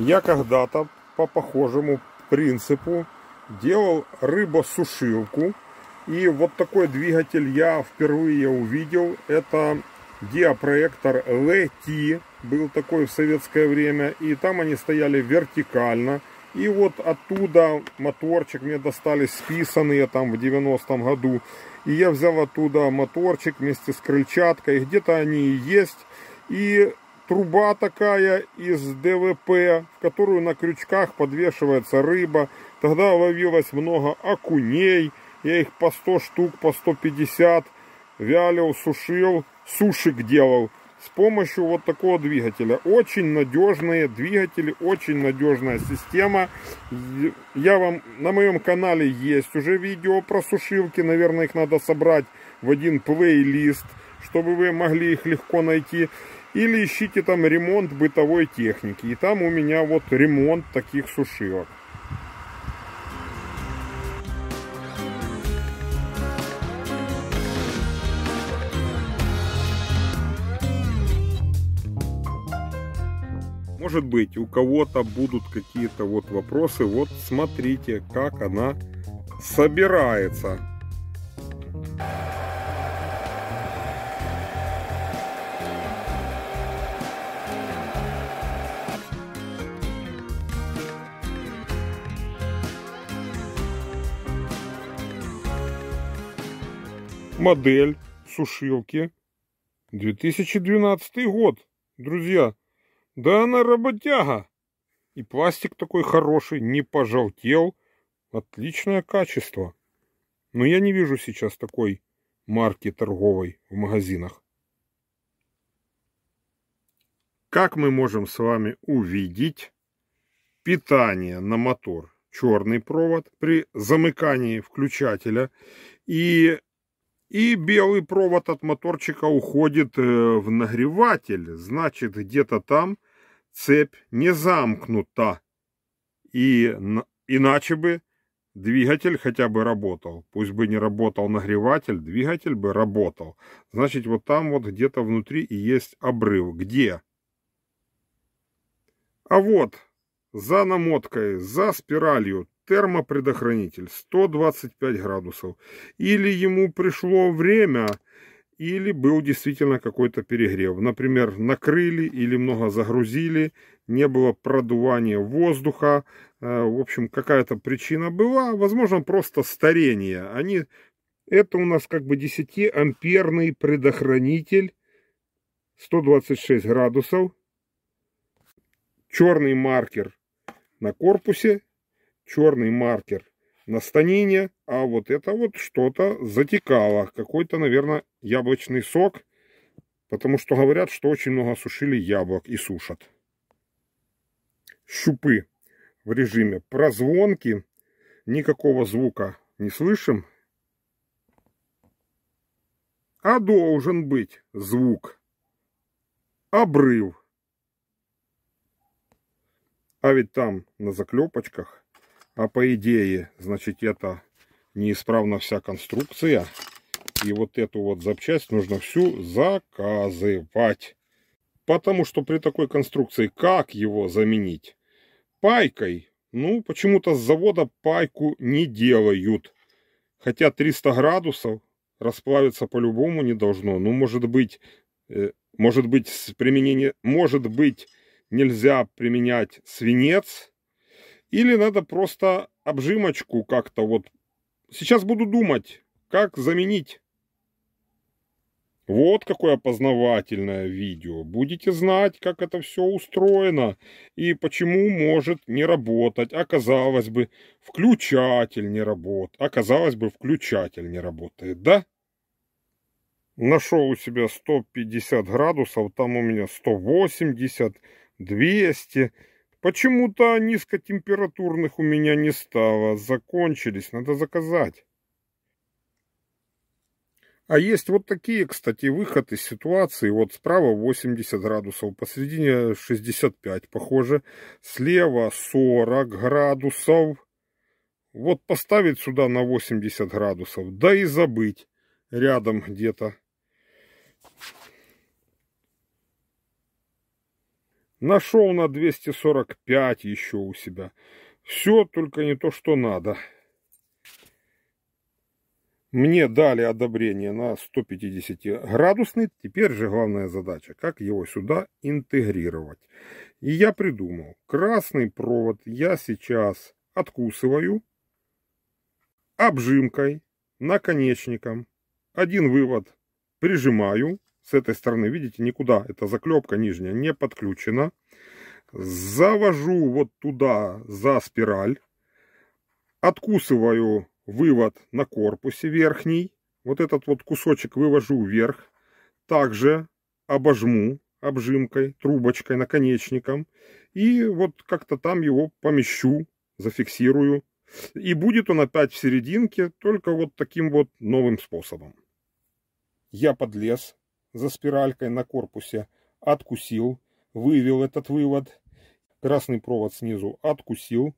Я когда-то по похожему принципу делал рыбосушилку. И вот такой двигатель я впервые увидел. Это диапроектор LT был такой в советское время. И там они стояли вертикально. И вот оттуда моторчик мне достали списанные там в 90-м году. И я взял оттуда моторчик вместе с крыльчаткой. Где-то они и есть. И труба такая из ДВП, в которую на крючках подвешивается рыба. Тогда ловилось много окуней, я их по 100 штук, по 150 вялил, сушил, сушик делал с помощью вот такого двигателя. Очень надежные двигатели, очень надежная система. Я вам на моем канале есть уже видео про сушилки. Наверное, их надо собрать в один плейлист, чтобы вы могли их легко найти. Или ищите там ремонт бытовой техники. И там у меня вот ремонт таких сушилок. Может быть, у кого-то будут какие-то вот вопросы. Вот смотрите, как она собирается. Модель сушилки. 2012 год, друзья. Да она работяга. И пластик такой хороший, не пожелтел. Отличное качество. Но я не вижу сейчас такой марки торговой в магазинах. Как мы можем с вами увидеть, питание на мотор черный провод при замыкании включателя и и белый провод от моторчика уходит э, в нагреватель. Значит, где-то там цепь не замкнута. И иначе бы двигатель хотя бы работал. Пусть бы не работал нагреватель, двигатель бы работал. Значит, вот там вот где-то внутри и есть обрыв. Где? А вот за намоткой, за спиралью термопредохранитель 125 градусов. Или ему пришло время, или был действительно какой-то перегрев. Например, накрыли или много загрузили, не было продувания воздуха. Э, в общем, какая-то причина была. Возможно, просто старение. Они... Это у нас как бы 10-амперный предохранитель 126 градусов. Черный маркер на корпусе черный маркер на станине, а вот это вот что-то затекало, какой-то, наверное, яблочный сок, потому что говорят, что очень много сушили яблок и сушат. Щупы в режиме прозвонки, никакого звука не слышим, а должен быть звук, обрыв. А ведь там на заклепочках а по идее, значит, это неисправна вся конструкция. И вот эту вот запчасть нужно всю заказывать. Потому что при такой конструкции как его заменить? Пайкой. Ну, почему-то с завода пайку не делают. Хотя 300 градусов расплавиться по-любому не должно. Ну, может быть, э, может быть, с применение, может быть, нельзя применять свинец или надо просто обжимочку как-то вот... Сейчас буду думать, как заменить. Вот какое опознавательное видео. Будете знать, как это все устроено и почему может не работать. Оказалось а, бы, включатель не работает. Оказалось а, бы, включатель не работает, да? Нашел у себя 150 градусов, там у меня 180, 200. Почему-то низкотемпературных у меня не стало. Закончились, надо заказать. А есть вот такие, кстати, выход из ситуации. Вот справа 80 градусов, посередине 65, похоже. Слева 40 градусов. Вот поставить сюда на 80 градусов, да и забыть рядом где-то. Нашел на 245 еще у себя. Все, только не то, что надо. Мне дали одобрение на 150 градусный. Теперь же главная задача, как его сюда интегрировать. И я придумал. Красный провод я сейчас откусываю обжимкой, наконечником. Один вывод прижимаю с этой стороны, видите, никуда. эта заклепка нижняя не подключена. Завожу вот туда за спираль. Откусываю вывод на корпусе верхний. Вот этот вот кусочек вывожу вверх. Также обожму обжимкой, трубочкой, наконечником. И вот как-то там его помещу, зафиксирую. И будет он опять в серединке, только вот таким вот новым способом. Я подлез за спиралькой на корпусе откусил, вывел этот вывод, красный провод снизу откусил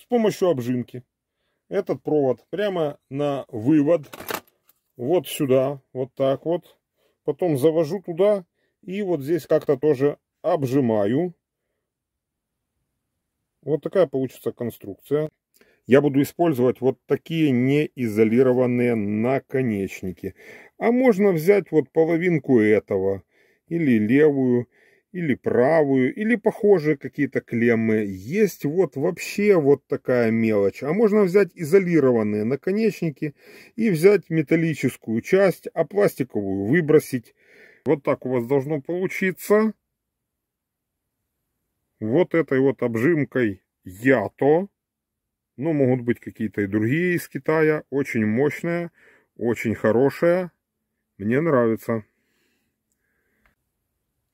с помощью обжимки. Этот провод прямо на вывод, вот сюда, вот так вот. Потом завожу туда и вот здесь как-то тоже обжимаю. Вот такая получится конструкция я буду использовать вот такие неизолированные наконечники. А можно взять вот половинку этого, или левую, или правую, или похожие какие-то клеммы. Есть вот вообще вот такая мелочь. А можно взять изолированные наконечники и взять металлическую часть, а пластиковую выбросить. Вот так у вас должно получиться. Вот этой вот обжимкой я то но ну, могут быть какие-то и другие из Китая. Очень мощная, очень хорошая. Мне нравится.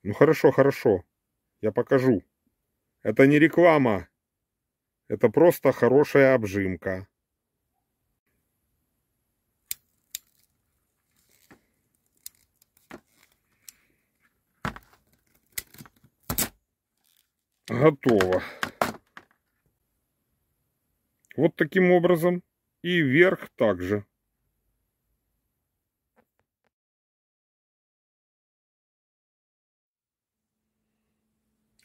Ну хорошо, хорошо. Я покажу. Это не реклама. Это просто хорошая обжимка. Готово. Вот таким образом. И вверх также.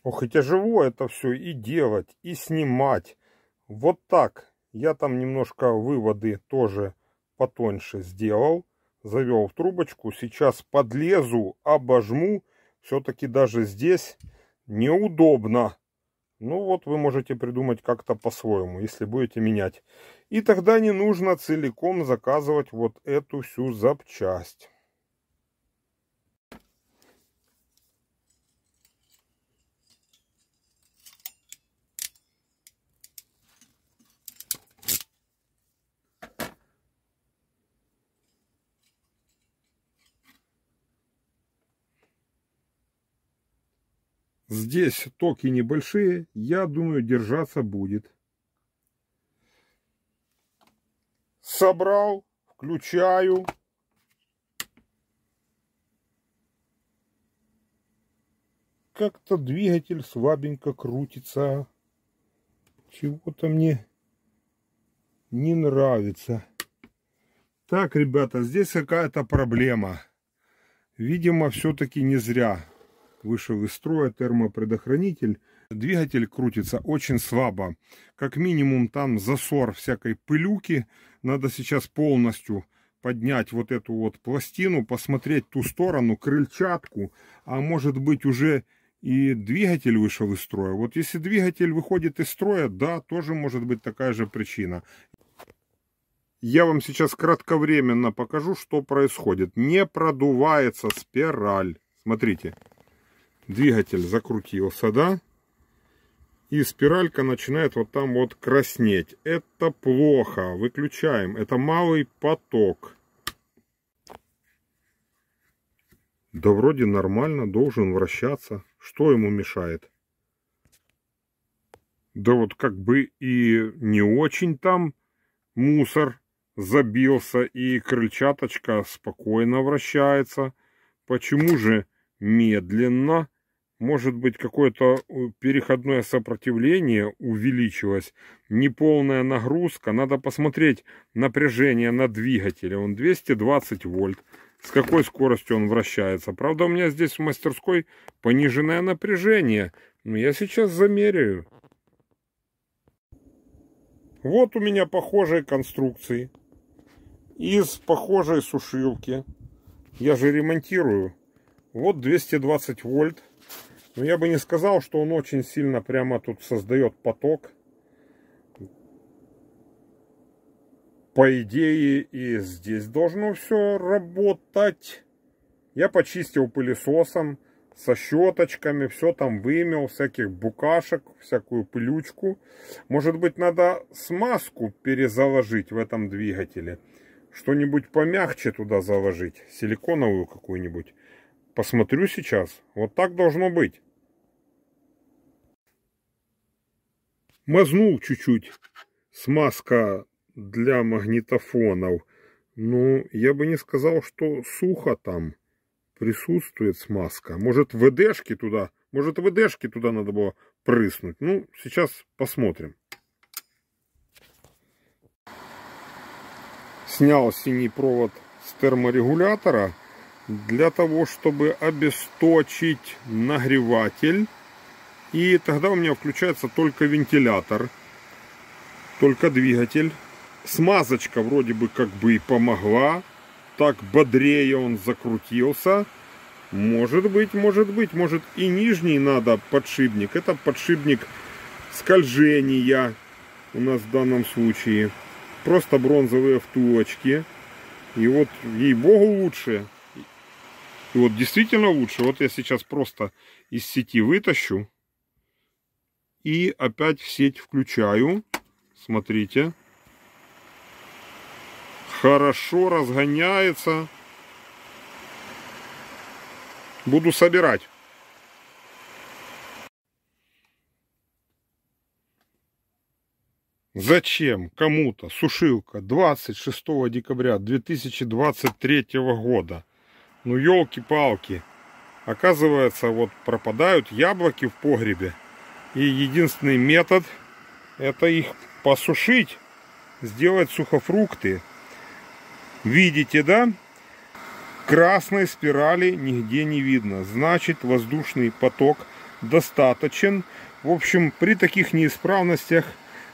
Ох, и тяжело это все и делать, и снимать. Вот так. Я там немножко выводы тоже потоньше сделал. Завел в трубочку. Сейчас подлезу, обожму. Все-таки даже здесь неудобно. Ну вот вы можете придумать как-то по-своему, если будете менять. И тогда не нужно целиком заказывать вот эту всю запчасть. Здесь токи небольшие, я думаю, держаться будет. Собрал, включаю. Как-то двигатель слабенько крутится. Чего-то мне не нравится. Так, ребята, здесь какая-то проблема. Видимо, все-таки не зря вышел из строя термопредохранитель. Двигатель крутится очень слабо. Как минимум там засор всякой пылюки. Надо сейчас полностью поднять вот эту вот пластину, посмотреть ту сторону, крыльчатку, а может быть уже и двигатель вышел из строя. Вот если двигатель выходит из строя, да, тоже может быть такая же причина. Я вам сейчас кратковременно покажу, что происходит. Не продувается спираль. Смотрите двигатель закрутился, да? И спиралька начинает вот там вот краснеть. Это плохо. Выключаем. Это малый поток. Да вроде нормально, должен вращаться. Что ему мешает? Да вот как бы и не очень там мусор забился, и крыльчаточка спокойно вращается. Почему же медленно? может быть, какое-то э, переходное сопротивление увеличилось, неполная нагрузка. Надо посмотреть напряжение на двигателе. Он 220 вольт. С какой скоростью он вращается. Правда, у меня здесь в мастерской пониженное напряжение. Но я сейчас замеряю. Вот у меня похожие конструкции. Из похожей сушилки. Я же ремонтирую. Вот 220 вольт но ну, я бы не сказал, что он очень сильно прямо тут создает поток. По идее и здесь должно все работать. Я почистил пылесосом со щеточками, все там вымел, всяких букашек, всякую пылючку. Может быть надо смазку перезаложить в этом двигателе. Что-нибудь помягче туда заложить, силиконовую какую-нибудь. Посмотрю сейчас. Вот так должно быть. Мазнул чуть-чуть. Смазка для магнитофонов. Ну, я бы не сказал, что сухо там присутствует смазка. Может, ВДшки туда, может, ВДшки туда надо было прыснуть. Ну, сейчас посмотрим. Снял синий провод с терморегулятора для того, чтобы обесточить нагреватель. И тогда у меня включается только вентилятор, только двигатель. Смазочка вроде бы как бы и помогла. Так бодрее он закрутился. Может быть, может быть, может и нижний надо подшипник. Это подшипник скольжения у нас в данном случае. Просто бронзовые втулочки. И вот, ей-богу, лучше. И вот действительно лучше. Вот я сейчас просто из сети вытащу. И опять в сеть включаю. Смотрите. Хорошо разгоняется. Буду собирать. Зачем кому-то сушилка 26 декабря 2023 года ну елки-палки. Оказывается, вот пропадают яблоки в погребе. И единственный метод это их посушить, сделать сухофрукты. Видите, да? Красной спирали нигде не видно. Значит, воздушный поток достаточен. В общем, при таких неисправностях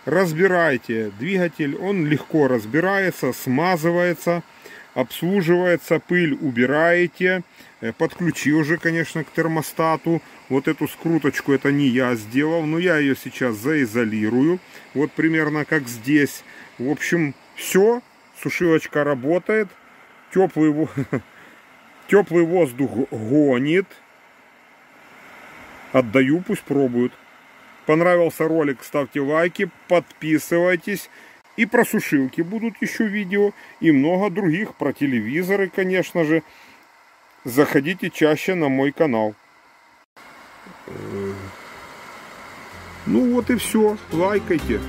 разбирайте двигатель. Он легко разбирается, смазывается обслуживается, пыль убираете, э, подключил же, конечно, к термостату. Вот эту скруточку, это не я сделал, но я ее сейчас заизолирую. Вот примерно как здесь. В общем, все, сушилочка работает, теплый, теплый воздух гонит. Отдаю, пусть пробуют. Понравился ролик, ставьте лайки, подписывайтесь. И про сушилки будут еще видео, и много других, про телевизоры, конечно же. Заходите чаще на мой канал. Э, ну вот и все. Лайкайте.